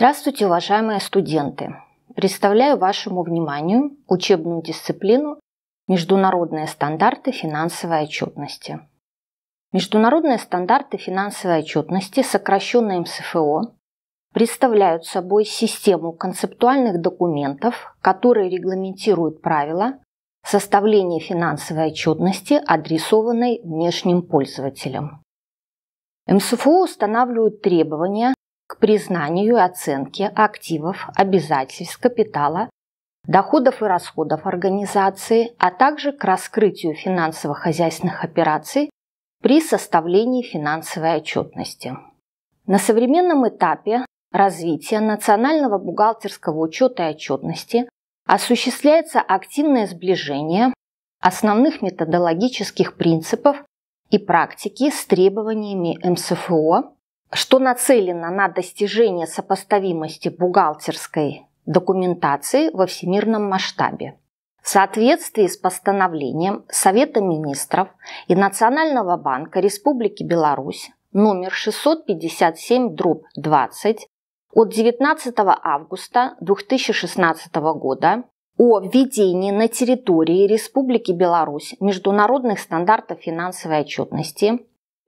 Здравствуйте, уважаемые студенты! Представляю вашему вниманию учебную дисциплину Международные стандарты финансовой отчетности. Международные стандарты финансовой отчетности, сокращенно МСФО, представляют собой систему концептуальных документов, которые регламентируют правила составления финансовой отчетности, адресованной внешним пользователям. МСФО устанавливают требования к признанию и оценке активов, обязательств, капитала, доходов и расходов организации, а также к раскрытию финансово-хозяйственных операций при составлении финансовой отчетности. На современном этапе развития национального бухгалтерского учета и отчетности осуществляется активное сближение основных методологических принципов и практики с требованиями МСФО что нацелено на достижение сопоставимости бухгалтерской документации во всемирном масштабе. В соответствии с постановлением Совета министров и Национального банка Республики Беларусь номер 657 дробь 20 от 19 августа 2016 года о введении на территории Республики Беларусь международных стандартов финансовой отчетности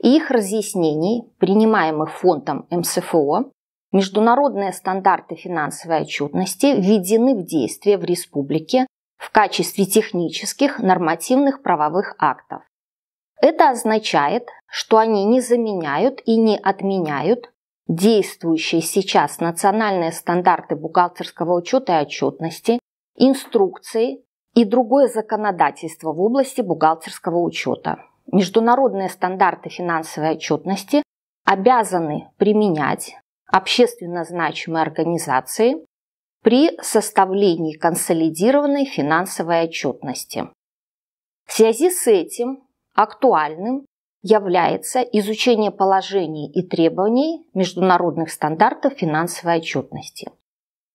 их разъяснений, принимаемых фондом МСФО, международные стандарты финансовой отчетности введены в действие в республике в качестве технических нормативных правовых актов. Это означает, что они не заменяют и не отменяют действующие сейчас национальные стандарты бухгалтерского учета и отчетности, инструкции и другое законодательство в области бухгалтерского учета международные стандарты финансовой отчетности обязаны применять общественно значимые организации при составлении консолидированной финансовой отчетности. В связи с этим актуальным является изучение положений и требований международных стандартов финансовой отчетности.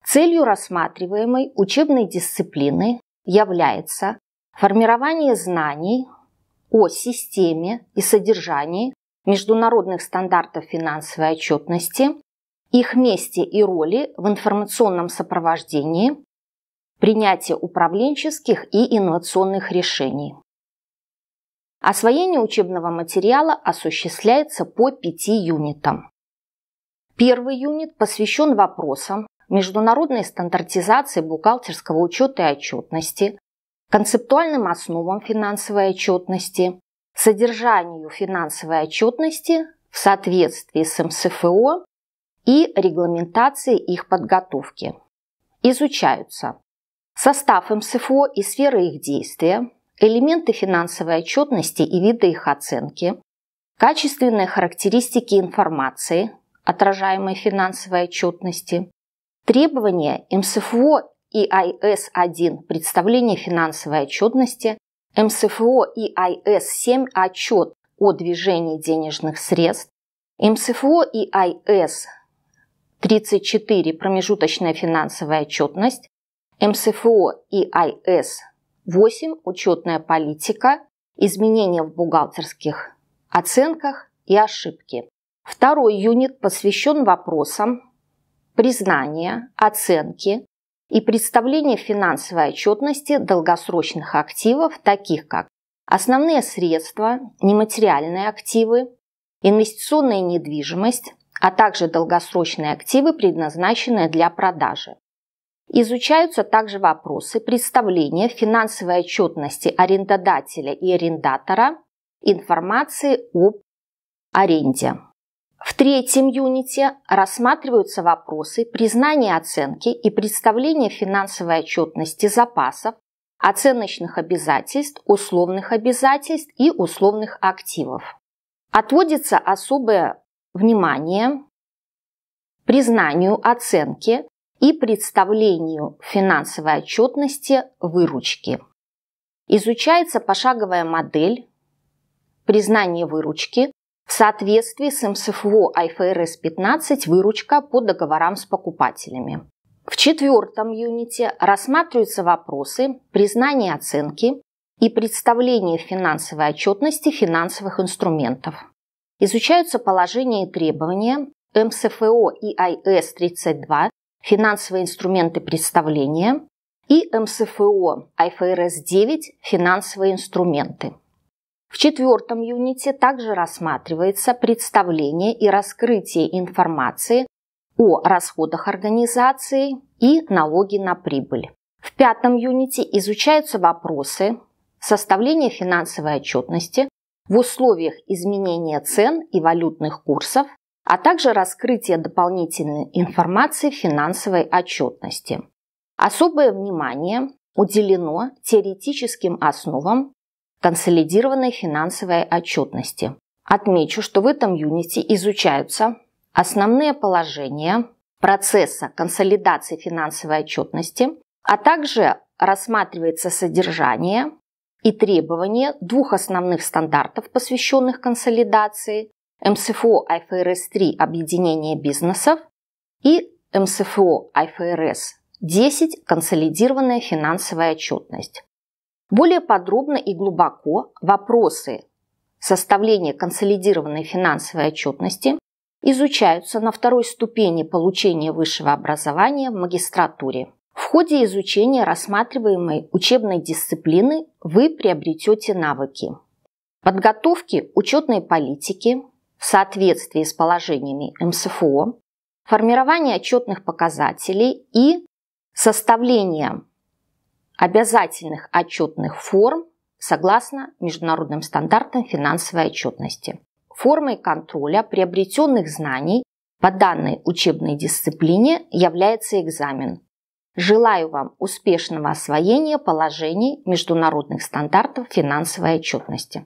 Целью рассматриваемой учебной дисциплины является формирование знаний о системе и содержании международных стандартов финансовой отчетности, их месте и роли в информационном сопровождении, принятии управленческих и инновационных решений. Освоение учебного материала осуществляется по пяти юнитам. Первый юнит посвящен вопросам международной стандартизации бухгалтерского учета и отчетности, концептуальным основам финансовой отчетности, содержанию финансовой отчетности в соответствии с МСФО и регламентации их подготовки. Изучаются состав МСФО и сферы их действия, элементы финансовой отчетности и виды их оценки, качественные характеристики информации, отражаемой финансовой отчетности, требования МСФО ИИС-1 – представление финансовой отчетности, МСФО ИИС-7 – отчет о движении денежных средств, МСФО ИИС-34 – промежуточная финансовая отчетность, МСФО ИИС-8 – учетная политика, изменения в бухгалтерских оценках и ошибки. Второй юнит посвящен вопросам признания, оценки, и представление финансовой отчетности долгосрочных активов, таких как основные средства, нематериальные активы, инвестиционная недвижимость, а также долгосрочные активы, предназначенные для продажи. Изучаются также вопросы представления финансовой отчетности арендодателя и арендатора, информации об аренде. В третьем юните рассматриваются вопросы признания оценки и представления финансовой отчетности запасов, оценочных обязательств, условных обязательств и условных активов. Отводится особое внимание признанию оценки и представлению финансовой отчетности выручки. Изучается пошаговая модель признания выручки в соответствии с МСФО IFRS-15 выручка по договорам с покупателями. В четвертом юните рассматриваются вопросы признания оценки и представления финансовой отчетности финансовых инструментов. Изучаются положения и требования МСФО и IS-32 «Финансовые инструменты представления» и МСФО IFRS-9 «Финансовые инструменты». В четвертом юните также рассматривается представление и раскрытие информации о расходах организации и налоги на прибыль. В пятом юните изучаются вопросы составления финансовой отчетности в условиях изменения цен и валютных курсов, а также раскрытие дополнительной информации финансовой отчетности. Особое внимание уделено теоретическим основам консолидированной финансовой отчетности. Отмечу, что в этом юните изучаются основные положения процесса консолидации финансовой отчетности, а также рассматривается содержание и требования двух основных стандартов, посвященных консолидации МСФО IFRS 3 «Объединение бизнесов» и МСФО IFRS 10 «Консолидированная финансовая отчетность». Более подробно и глубоко вопросы составления консолидированной финансовой отчетности изучаются на второй ступени получения высшего образования в магистратуре. В ходе изучения рассматриваемой учебной дисциплины вы приобретете навыки подготовки учетной политики в соответствии с положениями МСФО, формирование отчетных показателей и составление обязательных отчетных форм согласно международным стандартам финансовой отчетности, формой контроля приобретенных знаний по данной учебной дисциплине является экзамен. Желаю вам успешного освоения положений международных стандартов финансовой отчетности.